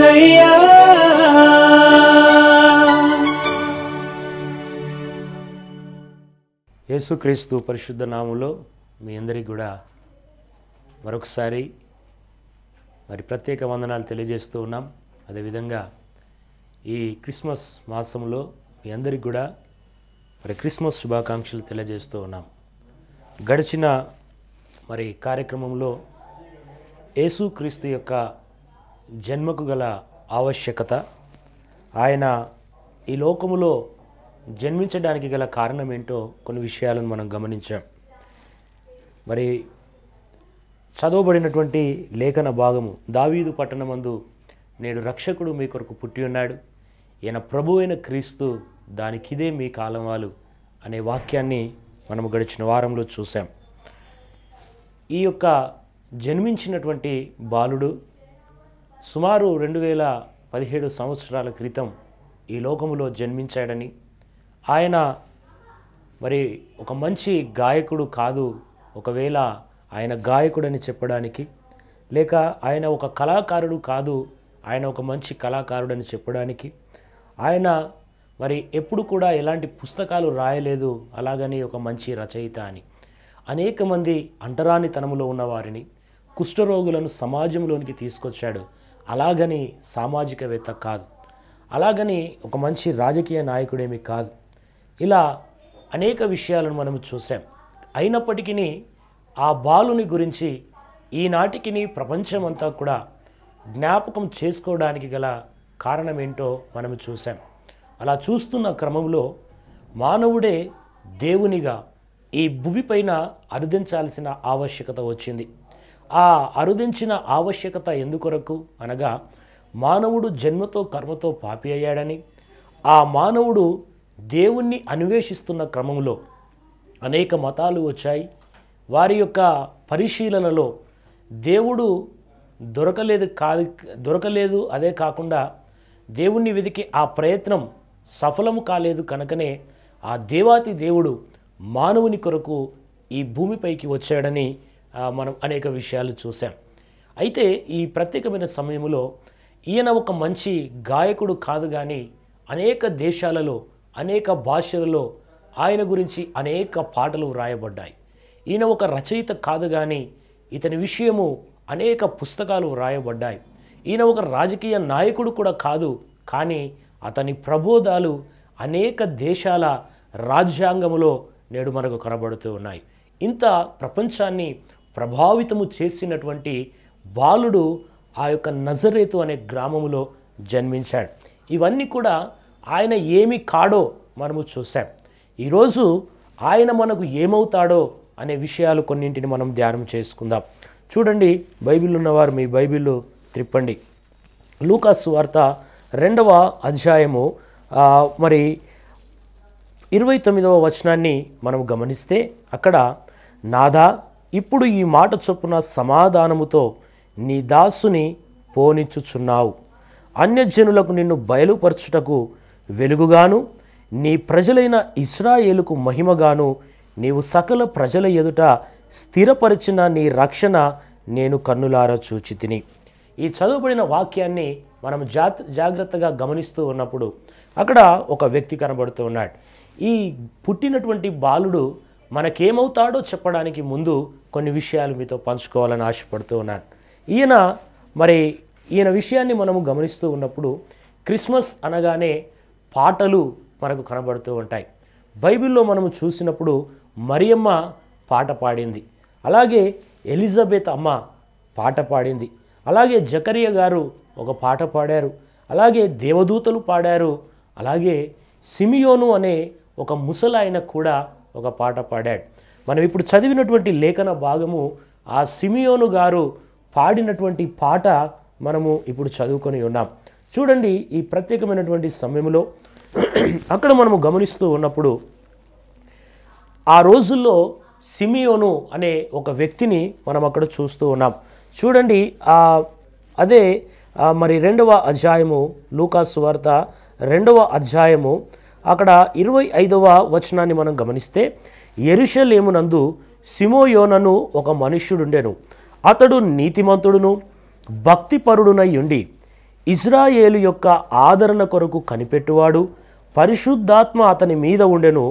ఏసయ్యా యేసుక్రీస్తు పరిశుద్ధ నామంలో మీ అందరికీ కూడా మరొకసారి మరి ప్రత్యేక వందనాలు తెలియజేస్తూ ఉన్నాం అదేవిధంగా ఈ క్రిస్మస్ మాసంలో మీ అందరికీ కూడా మరి క్రిస్మస్ శుభాకాంక్షలు తెలియజేస్తూ ఉన్నాం గడిచిన మరి కార్యక్రమంలో యేసుక్రీస్తు యొక్క జన్మకు గల ఆవశ్యకత ఆయన ఈ లోకములో జన్మించడానికి గల కారణం ఏంటో కొన్ని విషయాలను మనం గమనించాం మరి చదవబడినటువంటి లేఖన భాగము దావీదు పట్టణమందు నేడు రక్షకుడు మీ కొరకు పుట్టి ఉన్నాడు ఈయన ప్రభు అయిన క్రీస్తు దానికిదే మీ కాలమాలు అనే వాక్యాన్ని మనము గడిచిన వారంలో చూసాం ఈ యొక్క జన్మించినటువంటి బాలుడు సుమారు రెండు వేల పదిహేడు సంవత్సరాల క్రితం ఈ లోకములో జన్మించాడని ఆయన మరి ఒక మంచి గాయకుడు కాదు ఒకవేళ ఆయన గాయకుడని చెప్పడానికి లేక ఆయన ఒక కళాకారుడు కాదు ఆయన ఒక మంచి కళాకారుడని చెప్పడానికి ఆయన మరి ఎప్పుడు కూడా ఎలాంటి పుస్తకాలు రాయలేదు అలాగని ఒక మంచి రచయిత అని అనేక మంది అంటరానితనంలో ఉన్నవారిని కుష్ఠరోగులను సమాజంలోనికి తీసుకొచ్చాడు అలాగని సామాజికవేత్త కాదు అలాగని ఒక మంచి రాజకీయ నాయకుడేమి కాదు ఇలా అనేక విషయాలను మనం చూసాం అయినప్పటికీ ఆ బాలుని గురించి ఈనాటికి ప్రపంచమంతా కూడా జ్ఞాపకం చేసుకోవడానికి గల కారణం ఏంటో మనం చూసాం అలా చూస్తున్న క్రమంలో మానవుడే దేవునిగా ఈ భువిపైన అరుదించాల్సిన ఆవశ్యకత వచ్చింది ఆ అరుదించిన ఆవశ్యకత ఎందుకొరకు అనగా మానవుడు జన్మతో కర్మతో పాపి అయ్యాడని ఆ మానవుడు దేవుణ్ణి అన్వేషిస్తున్న క్రమంలో అనేక మతాలు వచ్చాయి వారి యొక్క పరిశీలనలో దేవుడు దొరకలేదు కాదు దొరకలేదు అదే కాకుండా దేవుణ్ణి వెతికి ఆ ప్రయత్నం సఫలము కాలేదు కనుకనే ఆ దేవాతి దేవుడు మానవుని కొరకు ఈ భూమిపైకి వచ్చాడని మనం అనేక విషయాలు చూసాం అయితే ఈ ప్రత్యేకమైన సమయంలో ఈయన ఒక మంచి గాయకుడు కాదు కానీ అనేక దేశాలలో అనేక భాషలలో ఆయన గురించి అనేక పాటలు వ్రాయబడ్డాయి ఈయన ఒక రచయిత కాదు కానీ ఇతని విషయము అనేక పుస్తకాలు వ్రాయబడ్డాయి ఈయన ఒక రాజకీయ నాయకుడు కూడా కాదు కానీ అతని ప్రబోధాలు అనేక దేశాల రాజ్యాంగములో నేడు మనకు కనబడుతూ ఉన్నాయి ఇంత ప్రపంచాన్ని ప్రభావితము చేసినటువంటి బాలుడు ఆ యొక్క నజరేతు అనే గ్రామములో జన్మించాడు ఇవన్నీ కూడా ఆయన ఏమి కాడో మనము చూసాం ఈరోజు ఆయన మనకు ఏమవుతాడో అనే విషయాలు కొన్నింటిని మనం ధ్యానం చేసుకుందాం చూడండి బైబిల్ ఉన్నవారు మీ బైబిల్ త్రిప్పండి లూకాస్ వార్త రెండవ అధ్యాయము మరి ఇరవై తొమ్మిదవ వచనాన్ని మనం గమనిస్తే అక్కడ నాదా ఇప్పుడు ఈ మాట చొప్పున సమాధానముతో నీ దాసుని పోనిచ్చుచున్నావు అన్యజనులకు నిన్ను బయలుపరచుటకు వెలుగుగాను నీ ప్రజలైన ఇస్రాయేలుకు మహిమగాను నీవు సకల ప్రజల ఎదుట స్థిరపరిచిన నీ రక్షణ నేను కన్నులారా చూచి తిని ఈ చదువుబడిన వాక్యాన్ని మనం జాగ్రత్తగా గమనిస్తూ ఉన్నప్పుడు అక్కడ ఒక వ్యక్తి కనబడుతూ ఉన్నాడు ఈ పుట్టినటువంటి బాలుడు మనకేమవుతాడో చెప్పడానికి ముందు కొన్ని విషయాలు మీతో పంచుకోవాలని ఆశపడుతూ ఉన్నాను ఈయన మరి ఈయన విషయాన్ని మనము గమనిస్తూ ఉన్నప్పుడు క్రిస్మస్ అనగానే పాటలు మనకు కనబడుతూ ఉంటాయి బైబిల్లో మనము చూసినప్పుడు మరియమ్మ పాట పాడింది అలాగే ఎలిజబెత్ అమ్మ పాట పాడింది అలాగే జకరియ గారు ఒక పాట పాడారు అలాగే దేవదూతలు పాడారు అలాగే సిమియోను అనే ఒక ముసలాయన కూడా ఒక పాట పాడాడు మనం ఇప్పుడు చదివినటువంటి లేఖన భాగము ఆ సిమియోను గారు పాడినటువంటి పాట మనము ఇప్పుడు చదువుకొని ఉన్నాం చూడండి ఈ ప్రత్యేకమైనటువంటి సమయంలో అక్కడ మనము గమనిస్తూ ఉన్నప్పుడు ఆ రోజుల్లో సిమియోను అనే ఒక వ్యక్తిని మనం అక్కడ చూస్తూ ఉన్నాం చూడండి అదే మరి రెండవ అధ్యాయము లూకాసు వార్త రెండవ అధ్యాయము అక్కడ ఇరవై ఐదవ వచనాన్ని మనం గమనిస్తే ఎరుషలేమునందు సిమోయోనను ఒక మనుష్యుడుండెను అతడు నీతిమంతుడును భక్తిపరుడునై ఉండి ఇజ్రాయేలు యొక్క ఆదరణ కొరకు కనిపెట్టువాడు పరిశుద్ధాత్మ అతని మీద ఉండెను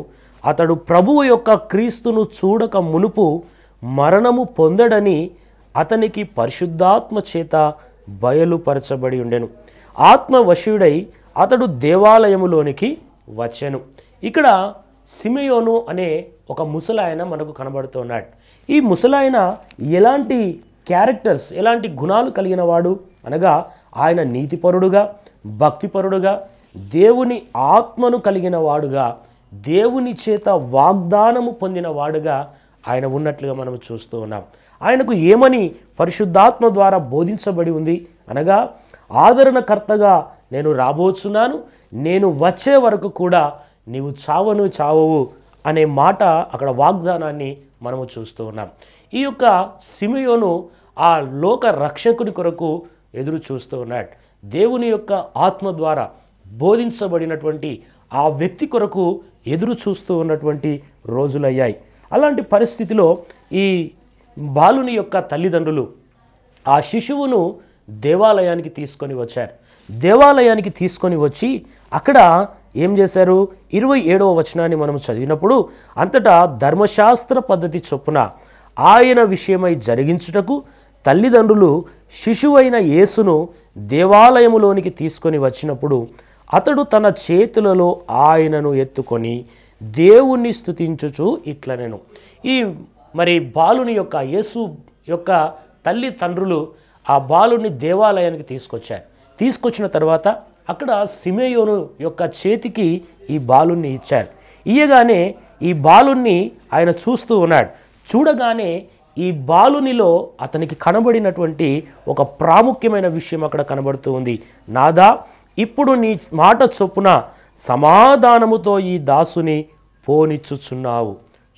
అతడు ప్రభువు యొక్క క్రీస్తును చూడక మునుపు మరణము పొందడని అతనికి పరిశుద్ధాత్మ చేత బయలుపరచబడి ఉండెను ఆత్మవశుడై అతడు దేవాలయములోనికి వచ్చెను ఇక్కడ సిమయోను అనే ఒక ముసలాయన మనకు కనబడుతున్నాడు ఈ ముసలాయన ఎలాంటి క్యారెక్టర్స్ ఎలాంటి గుణాలు కలిగిన వాడు అనగా ఆయన నీతిపరుడుగా భక్తిపరుడుగా దేవుని ఆత్మను కలిగిన వాడుగా దేవుని చేత వాగ్దానము పొందిన వాడుగా ఆయన ఉన్నట్లుగా మనం చూస్తూ ఉన్నాం ఆయనకు ఏమని పరిశుద్ధాత్మ ద్వారా బోధించబడి ఉంది అనగా ఆదరణకర్తగా నేను రాబోతున్నాను నేను వచ్చే వరకు కూడా నీవు చావను చావవు అనే మాట అక్కడ వాగ్దానాన్ని మనము చూస్తూ ఉన్నాం ఈ యొక్క సిమియోను ఆ లోక రక్షకుని కొరకు ఎదురు చూస్తూ ఉన్నాడు దేవుని యొక్క ఆత్మ ద్వారా బోధించబడినటువంటి ఆ వ్యక్తి కొరకు ఎదురు చూస్తూ ఉన్నటువంటి రోజులయ్యాయి అలాంటి పరిస్థితిలో ఈ బాలుని యొక్క తల్లిదండ్రులు ఆ శిశువును దేవాలయానికి తీసుకొని వచ్చారు దేవాలయానికి తీసుకొని వచ్చి అక్కడ ఏం చేశారు ఇరవై ఏడవ వచనాన్ని మనం చదివినప్పుడు అంతటా ధర్మశాస్త్ర పద్ధతి చొప్పున ఆయన విషయమై జరిగించుటకు తల్లిదండ్రులు శిశువైన యేసును దేవాలయములోనికి తీసుకొని వచ్చినప్పుడు అతడు తన చేతులలో ఆయనను ఎత్తుకొని దేవుణ్ణి స్థుతించుచు ఇట్ల నేను ఈ మరి బాలుని యొక్క యేసు యొక్క తల్లి తండ్రులు ఆ బాలుని దేవాలయానికి తీసుకొచ్చారు తీసుకొచ్చిన తర్వాత అక్కడ సిమేయోను యొక్క చేతికి ఈ బాలుణ్ణి ఇచ్చారు ఇయ్యగానే ఈ బాలుణ్ణి ఆయన చూస్తూ ఉన్నాడు చూడగానే ఈ బాలునిలో అతనికి కనబడినటువంటి ఒక ప్రాముఖ్యమైన విషయం అక్కడ కనబడుతూ ఉంది నాదా ఇప్పుడు నీ మాట చొప్పున సమాధానముతో ఈ దాసుని పోనిచ్చుచున్నావు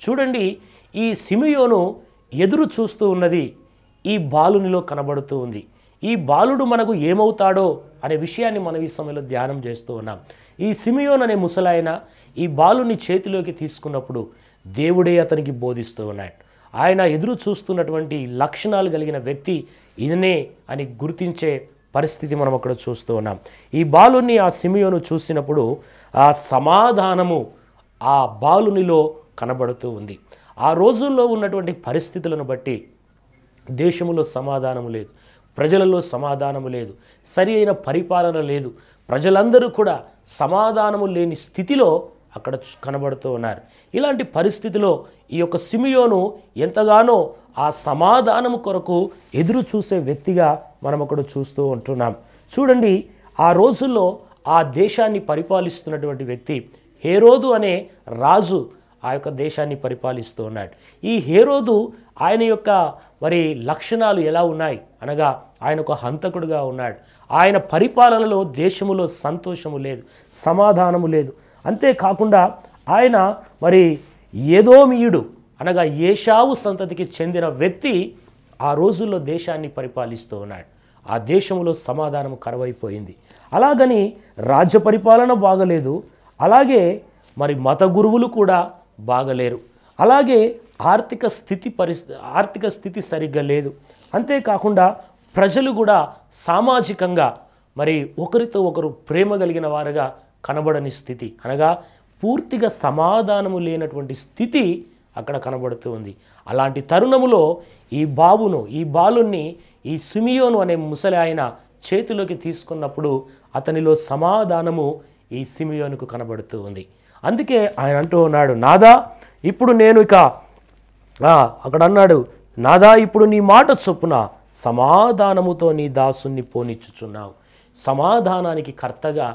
చూడండి ఈ సిమియోను ఎదురు చూస్తూ ఉన్నది ఈ బాలునిలో కనబడుతూ ఉంది ఈ బాలుడు మనకు ఏమవుతాడో అనే విషయాన్ని మనం ఈ సమయంలో ధ్యానం చేస్తూ ఉన్నాం ఈ సిమియోన్ అనే ముసలాయన ఈ బాలుని చేతిలోకి తీసుకున్నప్పుడు దేవుడే అతనికి బోధిస్తూ ఉన్నాడు ఆయన ఎదురు చూస్తున్నటువంటి లక్షణాలు కలిగిన వ్యక్తి ఇదనే అని గుర్తించే పరిస్థితి మనం అక్కడ చూస్తూ ఉన్నాం ఈ బాలుని ఆ సిమియోను చూసినప్పుడు ఆ సమాధానము ఆ బాలునిలో కనబడుతూ ఉంది ఆ రోజుల్లో ఉన్నటువంటి పరిస్థితులను బట్టి దేశంలో సమాధానం లేదు ప్రజలలో సమాధానము లేదు సరి అయిన పరిపాలన లేదు ప్రజలందరూ కూడా సమాధానము లేని స్థితిలో అక్కడ కనబడుతూ ఉన్నారు ఇలాంటి పరిస్థితిలో ఈ యొక్క సిమియోను ఎంతగానో ఆ సమాధానము కొరకు ఎదురు చూసే వ్యక్తిగా మనం అక్కడ చూస్తూ ఉంటున్నాం చూడండి ఆ రోజుల్లో ఆ దేశాన్ని పరిపాలిస్తున్నటువంటి వ్యక్తి హేరోదు అనే రాజు ఆ యొక్క దేశాన్ని పరిపాలిస్తూ ఉన్నాడు ఈ హేరోదు ఆయన యొక్క మరి లక్షణాలు ఎలా ఉన్నాయి అనగా ఆయన ఒక హంతకుడుగా ఉన్నాడు ఆయన పరిపాలనలో దేశములో సంతోషము లేదు సమాధానము లేదు అంతేకాకుండా ఆయన మరి మీయుడు అనగా ఏషావు సంతతికి చెందిన వ్యక్తి ఆ రోజుల్లో దేశాన్ని పరిపాలిస్తూ ఉన్నాడు ఆ దేశంలో సమాధానం కరవైపోయింది అలాగని రాజ్య పరిపాలన బాగలేదు అలాగే మరి మత గురువులు కూడా బాగలేరు అలాగే ఆర్థిక స్థితి పరిస్థితి ఆర్థిక స్థితి సరిగ్గా లేదు అంతేకాకుండా ప్రజలు కూడా సామాజికంగా మరి ఒకరితో ఒకరు ప్రేమ కలిగిన వారుగా కనబడని స్థితి అనగా పూర్తిగా సమాధానము లేనటువంటి స్థితి అక్కడ కనబడుతూ ఉంది అలాంటి తరుణములో ఈ బాబును ఈ బాలుణ్ణి ఈ సుమియోను అనే ముసలి ఆయన చేతిలోకి తీసుకున్నప్పుడు అతనిలో సమాధానము ఈ సిమియోనుకు కనబడుతూ ఉంది అందుకే ఆయన అంటూ ఉన్నాడు నాదా ఇప్పుడు నేను ఇక అక్కడ అన్నాడు నాదా ఇప్పుడు నీ మాట చొప్పున సమాధానముతో నీ దాసుని పోనిచ్చుచున్నావు సమాధానానికి కర్తగా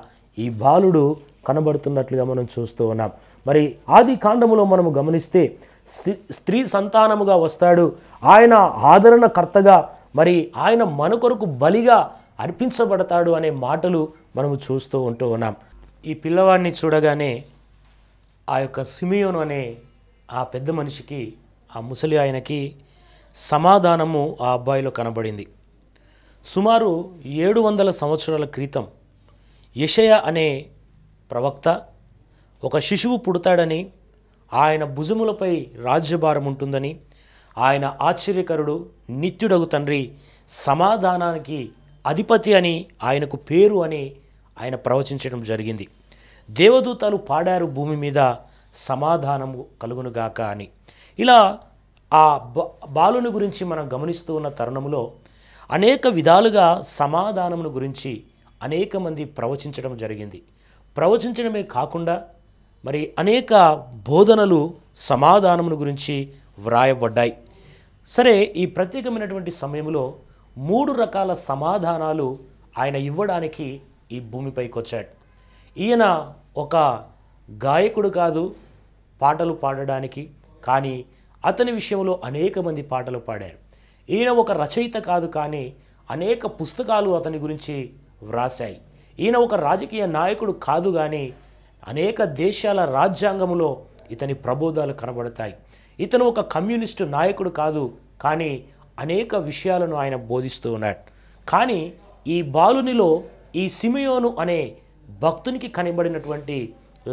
ఈ బాలుడు కనబడుతున్నట్లుగా మనం చూస్తూ ఉన్నాం మరి ఆది కాండములో మనము గమనిస్తే స్త్రీ స్త్రీ సంతానముగా వస్తాడు ఆయన ఆదరణకర్తగా మరి ఆయన మన కొరకు బలిగా అర్పించబడతాడు అనే మాటలు మనము చూస్తూ ఉంటూ ఉన్నాం ఈ పిల్లవాడిని చూడగానే ఆ యొక్క సిమియోను అనే ఆ పెద్ద మనిషికి ఆ ముసలి ఆయనకి సమాధానము ఆ అబ్బాయిలో కనబడింది సుమారు ఏడు వందల సంవత్సరాల క్రితం యషయ అనే ప్రవక్త ఒక శిశువు పుడతాడని ఆయన భుజములపై రాజ్యభారం ఉంటుందని ఆయన ఆశ్చర్యకరుడు నిత్యుడగు తండ్రి సమాధానానికి అధిపతి అని ఆయనకు పేరు అని ఆయన ప్రవచించడం జరిగింది దేవదూతలు పాడారు భూమి మీద సమాధానము కలుగునుగాక అని ఇలా ఆ బాలుని గురించి మనం గమనిస్తూ ఉన్న తరుణంలో అనేక విధాలుగా సమాధానమును గురించి అనేక మంది ప్రవచించడం జరిగింది ప్రవచించడమే కాకుండా మరి అనేక బోధనలు సమాధానమును గురించి వ్రాయబడ్డాయి సరే ఈ ప్రత్యేకమైనటువంటి సమయంలో మూడు రకాల సమాధానాలు ఆయన ఇవ్వడానికి ఈ భూమిపైకి వచ్చాడు ఈయన ఒక గాయకుడు కాదు పాటలు పాడడానికి కానీ అతని విషయంలో అనేక మంది పాటలు పాడారు ఈయన ఒక రచయిత కాదు కానీ అనేక పుస్తకాలు అతని గురించి వ్రాశాయి ఈయన ఒక రాజకీయ నాయకుడు కాదు కానీ అనేక దేశాల రాజ్యాంగంలో ఇతని ప్రబోధాలు కనబడతాయి ఇతను ఒక కమ్యూనిస్టు నాయకుడు కాదు కానీ అనేక విషయాలను ఆయన బోధిస్తూ ఉన్నాడు కానీ ఈ బాలునిలో ఈ సిమియోను అనే భక్తునికి కనబడినటువంటి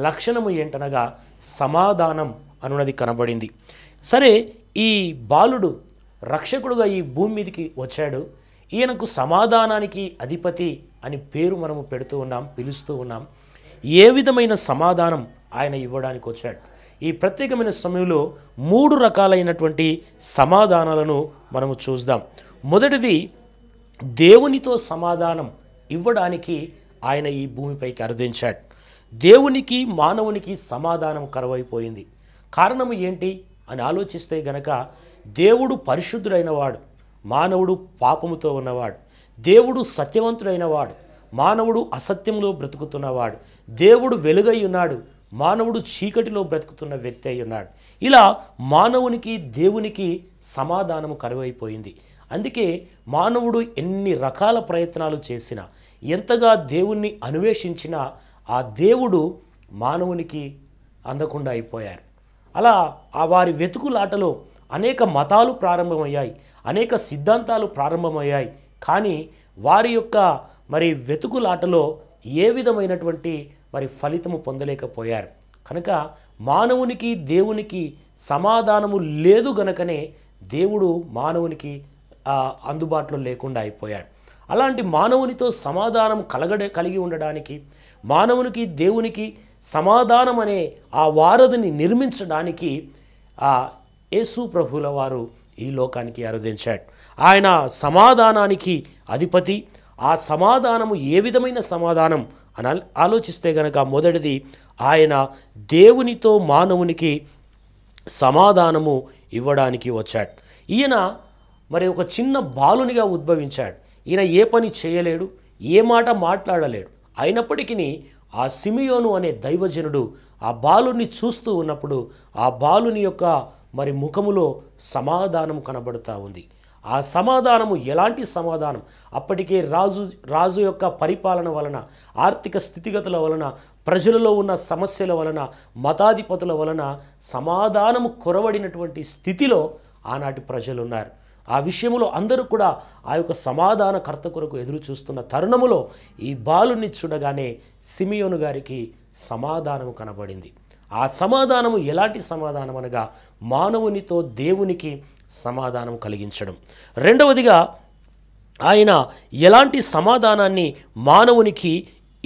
లక్షణము ఏంటనగా సమాధానం అనున్నది కనబడింది సరే ఈ బాలుడు రక్షకుడుగా ఈ భూమి మీదకి వచ్చాడు ఈయనకు సమాధానానికి అధిపతి అని పేరు మనము పెడుతూ ఉన్నాం పిలుస్తూ ఉన్నాం ఏ విధమైన సమాధానం ఆయన ఇవ్వడానికి వచ్చాడు ఈ ప్రత్యేకమైన సమయంలో మూడు రకాలైనటువంటి సమాధానాలను మనము చూద్దాం మొదటిది దేవునితో సమాధానం ఇవ్వడానికి ఆయన ఈ భూమిపైకి అరుదించాడు దేవునికి మానవునికి సమాధానం కరువైపోయింది కారణం ఏంటి అని ఆలోచిస్తే గనక దేవుడు పరిశుద్ధుడైన వాడు మానవుడు పాపముతో ఉన్నవాడు దేవుడు సత్యవంతుడైన వాడు మానవుడు అసత్యంలో బ్రతుకుతున్నవాడు దేవుడు వెలుగై ఉన్నాడు మానవుడు చీకటిలో బ్రతుకుతున్న వ్యక్తి అయి ఉన్నాడు ఇలా మానవునికి దేవునికి సమాధానము కరువైపోయింది అందుకే మానవుడు ఎన్ని రకాల ప్రయత్నాలు చేసినా ఎంతగా దేవుణ్ణి అన్వేషించినా ఆ దేవుడు మానవునికి అందకుండా అయిపోయారు అలా ఆ వారి వెతుకులాటలో అనేక మతాలు ప్రారంభమయ్యాయి అనేక సిద్ధాంతాలు ప్రారంభమయ్యాయి కానీ వారి యొక్క మరి వెతుకులాటలో ఏ విధమైనటువంటి మరి ఫలితము పొందలేకపోయారు కనుక మానవునికి దేవునికి సమాధానము లేదు గనకనే దేవుడు మానవునికి అందుబాటులో లేకుండా అయిపోయాడు అలాంటి మానవునితో సమాధానం కలగడ కలిగి ఉండడానికి మానవునికి దేవునికి సమాధానం అనే ఆ వారధిని నిర్మించడానికి ఆ యేసు ప్రభుల వారు ఈ లోకానికి అరుదించాడు ఆయన సమాధానానికి అధిపతి ఆ సమాధానము ఏ విధమైన సమాధానం అని ఆలోచిస్తే గనక మొదటిది ఆయన దేవునితో మానవునికి సమాధానము ఇవ్వడానికి వచ్చాడు ఈయన మరి ఒక చిన్న బాలునిగా ఉద్భవించాడు ఈయన ఏ పని చేయలేడు ఏ మాట మాట్లాడలేడు అయినప్పటికీ ఆ సిమియోను అనే దైవజనుడు ఆ బాలుని చూస్తూ ఉన్నప్పుడు ఆ బాలుని యొక్క మరి ముఖములో సమాధానం కనబడుతూ ఉంది ఆ సమాధానము ఎలాంటి సమాధానం అప్పటికే రాజు రాజు యొక్క పరిపాలన వలన ఆర్థిక స్థితిగతుల వలన ప్రజలలో ఉన్న సమస్యల వలన మతాధిపతుల వలన సమాధానము కొరవడినటువంటి స్థితిలో ఆనాటి ప్రజలున్నారు ఆ విషయంలో అందరూ కూడా ఆ యొక్క సమాధాన కర్త కొరకు ఎదురు చూస్తున్న తరుణములో ఈ బాలుని చూడగానే సిమియోను గారికి సమాధానము కనబడింది ఆ సమాధానము ఎలాంటి సమాధానం అనగా మానవునితో దేవునికి సమాధానం కలిగించడం రెండవదిగా ఆయన ఎలాంటి సమాధానాన్ని మానవునికి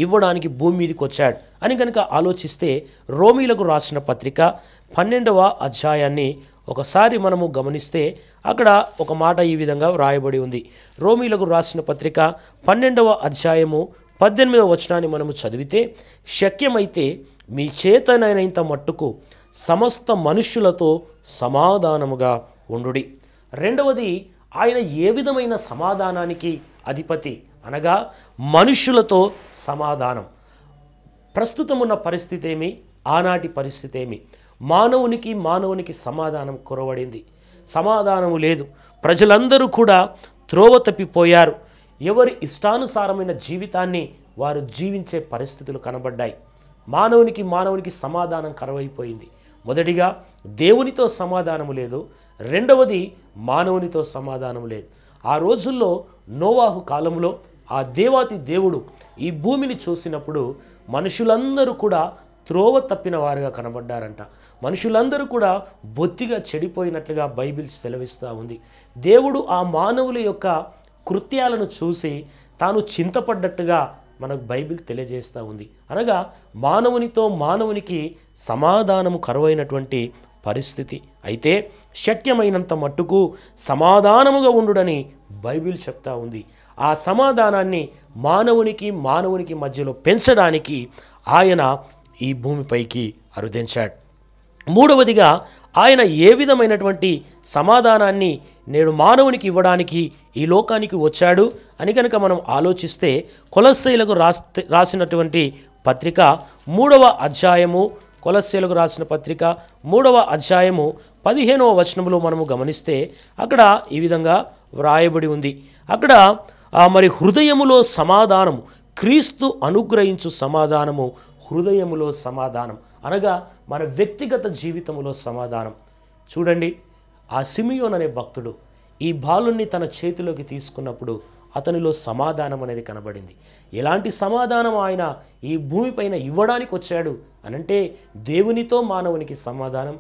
ఇవ్వడానికి భూమి మీదకి వచ్చాడు అని కనుక ఆలోచిస్తే రోమీలకు రాసిన పత్రిక పన్నెండవ అధ్యాయాన్ని ఒకసారి మనము గమనిస్తే అక్కడ ఒక మాట ఈ విధంగా వ్రాయబడి ఉంది రోమీలకు రాసిన పత్రిక పన్నెండవ అధ్యాయము పద్దెనిమిదవ వచనాన్ని మనము చదివితే శక్యమైతే మీ చేతనైనంత మట్టుకు సమస్త మనుష్యులతో సమాధానముగా ఉండుడి రెండవది ఆయన ఏ విధమైన సమాధానానికి అధిపతి అనగా మనుష్యులతో సమాధానం ప్రస్తుతం ఉన్న పరిస్థితి ఏమి ఆనాటి పరిస్థితి ఏమి మానవునికి మానవునికి సమాధానం కొరవడింది సమాధానము లేదు ప్రజలందరూ కూడా త్రోవ తప్పిపోయారు ఎవరి ఇష్టానుసారమైన జీవితాన్ని వారు జీవించే పరిస్థితులు కనబడ్డాయి మానవునికి మానవునికి సమాధానం కరవైపోయింది మొదటిగా దేవునితో సమాధానం లేదు రెండవది మానవునితో సమాధానం లేదు ఆ రోజుల్లో నోవాహు కాలంలో ఆ దేవాతి దేవుడు ఈ భూమిని చూసినప్పుడు మనుషులందరూ కూడా త్రోవ తప్పిన వారుగా కనబడ్డారంట మనుషులందరూ కూడా బొత్తిగా చెడిపోయినట్లుగా బైబిల్ సెలవిస్తూ ఉంది దేవుడు ఆ మానవుల యొక్క కృత్యాలను చూసి తాను చింతపడ్డట్టుగా మనకు బైబిల్ తెలియజేస్తూ ఉంది అనగా మానవునితో మానవునికి సమాధానము కరువైనటువంటి పరిస్థితి అయితే శక్యమైనంత మట్టుకు సమాధానముగా ఉండుడని బైబిల్ చెప్తా ఉంది ఆ సమాధానాన్ని మానవునికి మానవునికి మధ్యలో పెంచడానికి ఆయన ఈ భూమిపైకి అరుదించాడు మూడవదిగా ఆయన ఏ విధమైనటువంటి సమాధానాన్ని నేడు మానవునికి ఇవ్వడానికి ఈ లోకానికి వచ్చాడు అని కనుక మనం ఆలోచిస్తే కొలస్సైలకు రాస్తే రాసినటువంటి పత్రిక మూడవ అధ్యాయము కొలస్సీలకు రాసిన పత్రిక మూడవ అధ్యాయము పదిహేనవ వచనంలో మనము గమనిస్తే అక్కడ ఈ విధంగా వ్రాయబడి ఉంది అక్కడ మరి హృదయములో సమాధానము క్రీస్తు అనుగ్రహించు సమాధానము హృదయములో సమాధానం అనగా మన వ్యక్తిగత జీవితంలో సమాధానం చూడండి ఆ సిమియోన్ అనే భక్తుడు ఈ బాలుణ్ణి తన చేతిలోకి తీసుకున్నప్పుడు అతనిలో సమాధానం అనేది కనబడింది ఎలాంటి సమాధానం ఆయన ఈ భూమిపైన ఇవ్వడానికి వచ్చాడు అనంటే దేవునితో మానవునికి సమాధానం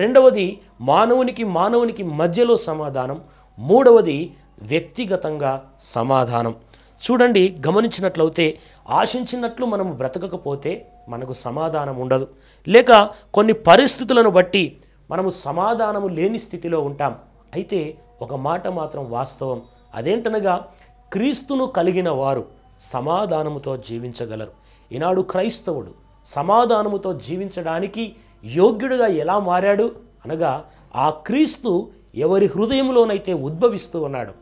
రెండవది మానవునికి మానవునికి మధ్యలో సమాధానం మూడవది వ్యక్తిగతంగా సమాధానం చూడండి గమనించినట్లయితే ఆశించినట్లు మనం బ్రతకకపోతే మనకు సమాధానం ఉండదు లేక కొన్ని పరిస్థితులను బట్టి మనము సమాధానము లేని స్థితిలో ఉంటాం అయితే ఒక మాట మాత్రం వాస్తవం అదేంటనగా క్రీస్తును కలిగిన వారు సమాధానముతో జీవించగలరు ఈనాడు క్రైస్తవుడు సమాధానముతో జీవించడానికి యోగ్యుడిగా ఎలా మారాడు అనగా ఆ క్రీస్తు ఎవరి హృదయంలోనైతే ఉద్భవిస్తూ ఉన్నాడు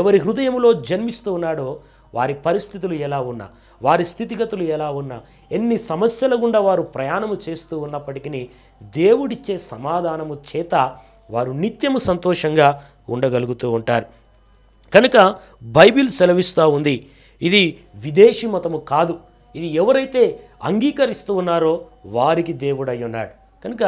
ఎవరి హృదయంలో జన్మిస్తూ ఉన్నాడో వారి పరిస్థితులు ఎలా ఉన్నా వారి స్థితిగతులు ఎలా ఉన్నా ఎన్ని సమస్యల గుండా వారు ప్రయాణము చేస్తూ ఉన్నప్పటికీ దేవుడిచ్చే సమాధానము చేత వారు నిత్యము సంతోషంగా ఉండగలుగుతూ ఉంటారు కనుక బైబిల్ సెలవిస్తూ ఉంది ఇది విదేశీ మతము కాదు ఇది ఎవరైతే అంగీకరిస్తూ ఉన్నారో వారికి దేవుడై ఉన్నాడు కనుక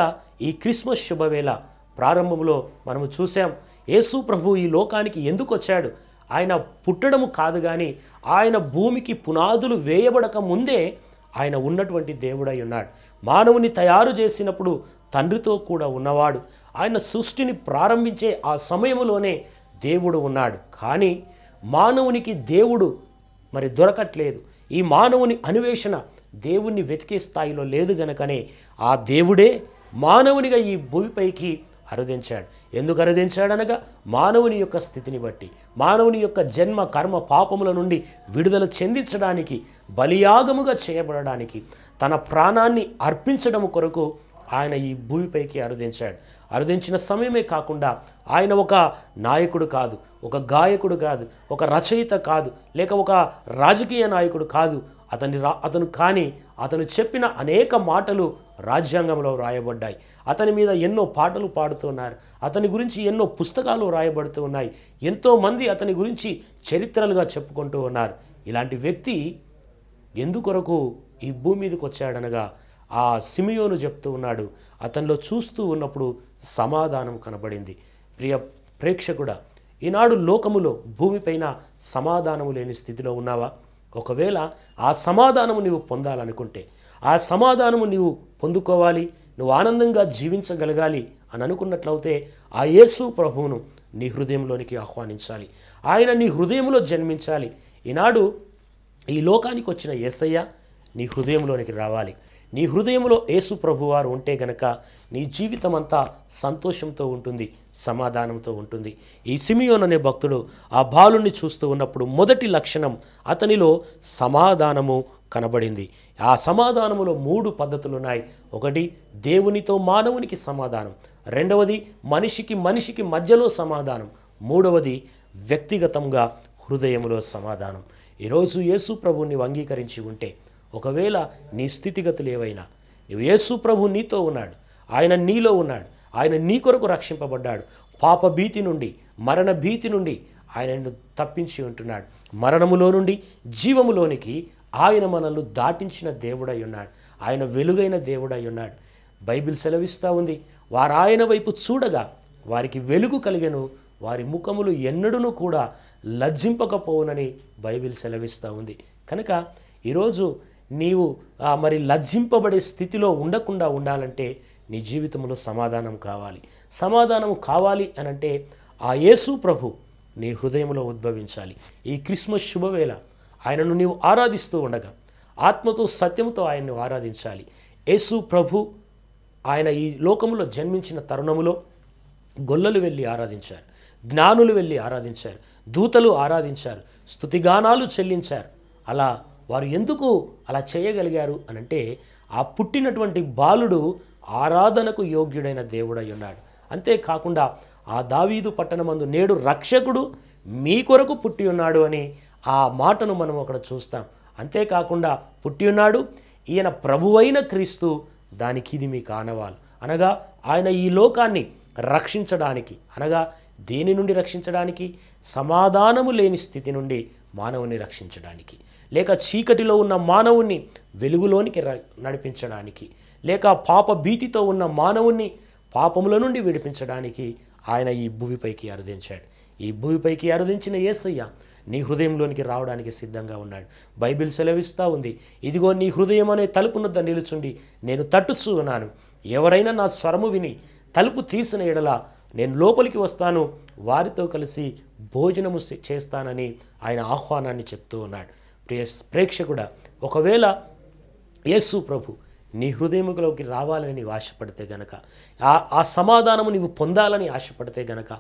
ఈ క్రిస్మస్ శుభవేళ ప్రారంభంలో మనము చూసాం యేసు ప్రభు ఈ లోకానికి ఎందుకు వచ్చాడు ఆయన పుట్టడము కాదు కానీ ఆయన భూమికి పునాదులు వేయబడక ముందే ఆయన ఉన్నటువంటి దేవుడై ఉన్నాడు మానవుని తయారు చేసినప్పుడు తండ్రితో కూడా ఉన్నవాడు ఆయన సృష్టిని ప్రారంభించే ఆ సమయంలోనే దేవుడు ఉన్నాడు కానీ మానవునికి దేవుడు మరి దొరకట్లేదు ఈ మానవుని అన్వేషణ దేవుణ్ణి వెతికే స్థాయిలో లేదు గనకనే ఆ దేవుడే మానవునిగా ఈ భూమిపైకి అరుదించాడు ఎందుకు అరుదించాడు అనగా మానవుని యొక్క స్థితిని బట్టి మానవుని యొక్క జన్మ కర్మ పాపముల నుండి విడుదల చెందించడానికి బలియాగముగా చేయబడడానికి తన ప్రాణాన్ని అర్పించడం కొరకు ఆయన ఈ భూమిపైకి అరుదించాడు అరుదించిన సమయమే కాకుండా ఆయన ఒక నాయకుడు కాదు ఒక గాయకుడు కాదు ఒక రచయిత కాదు లేక ఒక రాజకీయ నాయకుడు కాదు అతని రా అతను కానీ అతను చెప్పిన అనేక మాటలు రాజ్యాంగంలో రాయబడ్డాయి అతని మీద ఎన్నో పాటలు పాడుతున్నారు అతని గురించి ఎన్నో పుస్తకాలు రాయబడుతూ ఉన్నాయి ఎంతోమంది అతని గురించి చరిత్రలుగా చెప్పుకుంటూ ఉన్నారు ఇలాంటి వ్యక్తి ఎందుకొరకు ఈ భూమి మీదకి వచ్చాడనగా ఆ సిమియోను చెప్తూ ఉన్నాడు అతనిలో చూస్తూ ఉన్నప్పుడు సమాధానం కనబడింది ప్రియ ప్రేక్షకుడ ఈనాడు లోకములో భూమిపైన సమాధానము లేని స్థితిలో ఉన్నావా ఒకవేళ ఆ సమాధానము నీవు పొందాలనుకుంటే ఆ సమాధానము నీవు పొందుకోవాలి నువ్వు ఆనందంగా జీవించగలగాలి అని అనుకున్నట్లయితే ఆ యేసు ప్రభువును నీ హృదయంలోనికి ఆహ్వానించాలి ఆయన నీ హృదయంలో జన్మించాలి ఈనాడు ఈ లోకానికి వచ్చిన ఏసయ్య నీ హృదయంలోనికి రావాలి నీ హృదయంలో యేసు ప్రభువారు ఉంటే గనక నీ జీవితం అంతా సంతోషంతో ఉంటుంది సమాధానంతో ఉంటుంది ఈ సిమియోన్ అనే భక్తుడు ఆ బాలుని చూస్తూ ఉన్నప్పుడు మొదటి లక్షణం అతనిలో సమాధానము కనబడింది ఆ సమాధానములో మూడు పద్ధతులు ఉన్నాయి ఒకటి దేవునితో మానవునికి సమాధానం రెండవది మనిషికి మనిషికి మధ్యలో సమాధానం మూడవది వ్యక్తిగతంగా హృదయంలో సమాధానం ఈరోజు యేసు ప్రభువుని అంగీకరించి ఉంటే ఒకవేళ నీ స్థితిగతులు ఏవైనా యేసు ప్రభు నీతో ఉన్నాడు ఆయన నీలో ఉన్నాడు ఆయన నీ కొరకు రక్షింపబడ్డాడు పాప భీతి నుండి మరణ భీతి నుండి ఆయనను తప్పించి ఉంటున్నాడు మరణములో నుండి జీవములోనికి ఆయన మనల్ని దాటించిన దేవుడై ఉన్నాడు ఆయన వెలుగైన దేవుడై ఉన్నాడు బైబిల్ సెలవిస్తూ ఉంది వారు ఆయన వైపు చూడగా వారికి వెలుగు కలిగను వారి ముఖములు ఎన్నడూనూ కూడా లజ్జింపకపోవునని బైబిల్ సెలవిస్తూ ఉంది కనుక ఈరోజు నీవు మరి లజ్జింపబడే స్థితిలో ఉండకుండా ఉండాలంటే నీ జీవితంలో సమాధానం కావాలి సమాధానం కావాలి అనంటే ఆ యేసు ప్రభు నీ హృదయంలో ఉద్భవించాలి ఈ క్రిస్మస్ శుభవేళ ఆయనను నీవు ఆరాధిస్తూ ఉండగా ఆత్మతో సత్యంతో ఆయన్ని ఆరాధించాలి యేసు ప్రభు ఆయన ఈ లోకంలో జన్మించిన తరుణములో గొల్లలు వెళ్ళి ఆరాధించారు జ్ఞానులు వెళ్ళి ఆరాధించారు దూతలు ఆరాధించారు స్థుతిగానాలు చెల్లించారు అలా వారు ఎందుకు అలా చేయగలిగారు అని అంటే ఆ పుట్టినటువంటి బాలుడు ఆరాధనకు యోగ్యుడైన దేవుడై ఉన్నాడు అంతేకాకుండా ఆ దావీదు పట్టణమందు నేడు రక్షకుడు మీ కొరకు పుట్టి ఉన్నాడు అని ఆ మాటను మనం అక్కడ చూస్తాం అంతేకాకుండా పుట్టి ఉన్నాడు ఈయన ప్రభువైన క్రీస్తు దానికి ఇది మీ కానవాలు అనగా ఆయన ఈ లోకాన్ని రక్షించడానికి అనగా దేని నుండి రక్షించడానికి సమాధానము లేని స్థితి నుండి మానవుని రక్షించడానికి లేక చీకటిలో ఉన్న మానవుని వెలుగులోనికి నడిపించడానికి లేక పాప భీతితో ఉన్న మానవుని పాపముల నుండి విడిపించడానికి ఆయన ఈ భూమిపైకి అరుదించాడు ఈ భూమిపైకి అరుదించిన ఏసయ్య నీ హృదయంలోనికి రావడానికి సిద్ధంగా ఉన్నాడు బైబిల్ సెలవిస్తూ ఉంది ఇదిగో నీ హృదయం అనే తలుపునద్ద నిలుచుండి నేను తట్టుచు ఉన్నాను ఎవరైనా నా స్వరము విని తలుపు తీసిన ఎడలా నేను లోపలికి వస్తాను వారితో కలిసి భోజనము చేస్తానని ఆయన ఆహ్వానాన్ని చెప్తూ ఉన్నాడు ప్రియ ప్రేక్షకుడ ఒకవేళ యేసు ప్రభు నీ హృదయముకులోకి రావాలని నీవు ఆశపడితే గనక ఆ సమాధానము నీవు పొందాలని ఆశపడితే గనక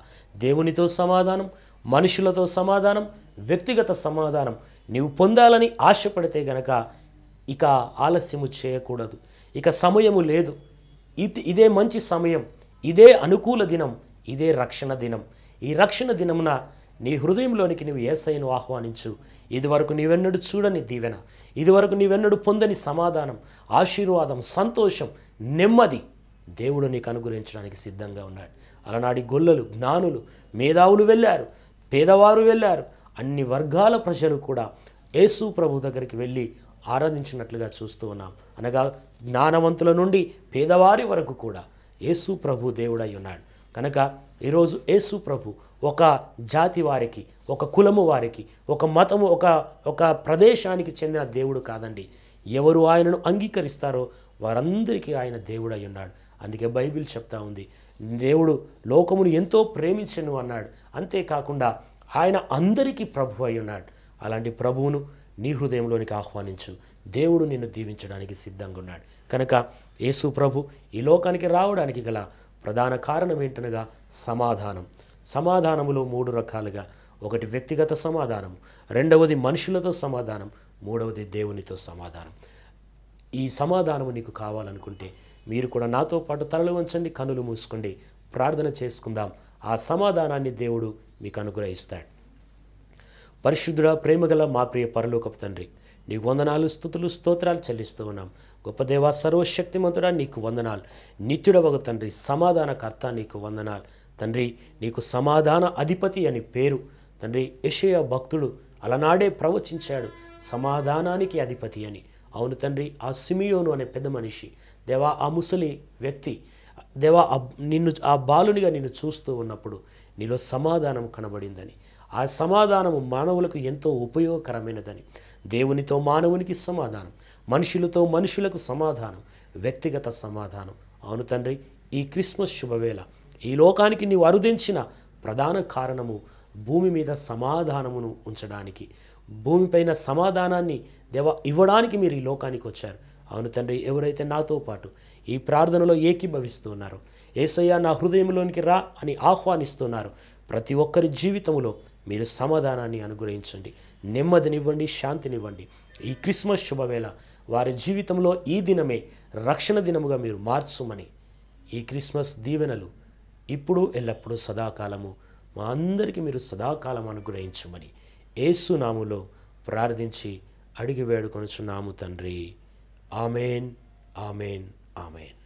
దేవునితో సమాధానం మనుషులతో సమాధానం వ్యక్తిగత సమాధానం నీవు పొందాలని ఆశపడితే గనక ఇక ఆలస్యము చేయకూడదు ఇక సమయము లేదు ఇది ఇదే మంచి సమయం ఇదే అనుకూల దినం ఇదే రక్షణ దినం ఈ రక్షణ దినమున నీ హృదయంలోనికి నువ్వు ఏసైను ఆహ్వానించు ఇదివరకు నీవెన్నడు చూడని దీవెన ఇదివరకు నీవెన్నడు పొందని సమాధానం ఆశీర్వాదం సంతోషం నెమ్మది దేవుడు నీకు అనుగ్రహించడానికి సిద్ధంగా ఉన్నాడు అలనాడి గొల్లలు జ్ఞానులు మేధావులు వెళ్ళారు పేదవారు వెళ్ళారు అన్ని వర్గాల ప్రజలు కూడా యేసు ప్రభు దగ్గరికి వెళ్ళి ఆరాధించినట్లుగా చూస్తూ ఉన్నాం అనగా జ్ఞానవంతుల నుండి పేదవారి వరకు కూడా యేసు ప్రభు దేవుడై ఉన్నాడు కనుక ఈరోజు యేసు ప్రభు ఒక జాతి వారికి ఒక కులము వారికి ఒక మతము ఒక ఒక ప్రదేశానికి చెందిన దేవుడు కాదండి ఎవరు ఆయనను అంగీకరిస్తారో వారందరికీ ఆయన దేవుడై ఉన్నాడు అందుకే బైబిల్ చెప్తా ఉంది దేవుడు లోకమును ఎంతో ప్రేమించను అన్నాడు అంతేకాకుండా ఆయన అందరికీ ప్రభు అయి ఉన్నాడు అలాంటి ప్రభువును నీ హృదయంలోనికి ఆహ్వానించు దేవుడు నిన్ను దీవించడానికి సిద్ధంగా ఉన్నాడు కనుక యేసు ప్రభు ఈ లోకానికి రావడానికి గల ప్రధాన కారణం ఏంటనగా సమాధానం సమాధానములో మూడు రకాలుగా ఒకటి వ్యక్తిగత సమాధానం రెండవది మనుషులతో సమాధానం మూడవది దేవునితో సమాధానం ఈ సమాధానము నీకు కావాలనుకుంటే మీరు కూడా నాతో పాటు తలలు వంచండి కనులు మూసుకోండి ప్రార్థన చేసుకుందాం ఆ సమాధానాన్ని దేవుడు మీకు అనుగ్రహిస్తాడు పరిశుద్ధుడా ప్రేమగల మా ప్రియ పరలోకపు తండ్రి నీకు వందనాలు స్థుతులు స్తోత్రాలు చెల్లిస్తూ ఉన్నాం గొప్పదేవ సర్వశక్తిమంతుడా నీకు వందనాలు ఒక తండ్రి సమాధానకర్త నీకు వందనాలు తండ్రి నీకు సమాధాన అధిపతి అని పేరు తండ్రి యషయ భక్తుడు అలనాడే ప్రవచించాడు సమాధానానికి అధిపతి అని అవును తండ్రి ఆ సిమియోను అనే పెద్ద మనిషి దేవా ఆ ముసలి వ్యక్తి దేవా నిన్ను ఆ బాలునిగా నిన్ను చూస్తూ ఉన్నప్పుడు నీలో సమాధానం కనబడిందని ఆ సమాధానము మానవులకు ఎంతో ఉపయోగకరమైనదని దేవునితో మానవునికి సమాధానం మనుషులతో మనుషులకు సమాధానం వ్యక్తిగత సమాధానం అవును తండ్రి ఈ క్రిస్మస్ శుభవేళ ఈ లోకానికి నీవు అరుదించిన ప్రధాన కారణము భూమి మీద సమాధానమును ఉంచడానికి భూమిపైన సమాధానాన్ని దేవ ఇవ్వడానికి మీరు ఈ లోకానికి వచ్చారు అవును తండ్రి ఎవరైతే నాతో పాటు ఈ ప్రార్థనలో ఏకీభవిస్తున్నారు ఏసయ్య నా హృదయంలోనికి రా అని ఆహ్వానిస్తున్నారు ప్రతి ఒక్కరి జీవితంలో మీరు సమాధానాన్ని అనుగ్రహించండి నెమ్మదినివ్వండి శాంతినివ్వండి ఈ క్రిస్మస్ శుభవేళ వారి జీవితంలో ఈ దినమే రక్షణ దినముగా మీరు మార్చుమని ఈ క్రిస్మస్ దీవెనలు ఇప్పుడు ఎల్లప్పుడూ సదాకాలము మా అందరికీ మీరు సదాకాలం అనుగ్రహించమని ఏసునాములో ప్రార్థించి అడిగి వేడుకొనుచున్నాము తండ్రి ఆమెన్ ఆమెన్ ఆమెన్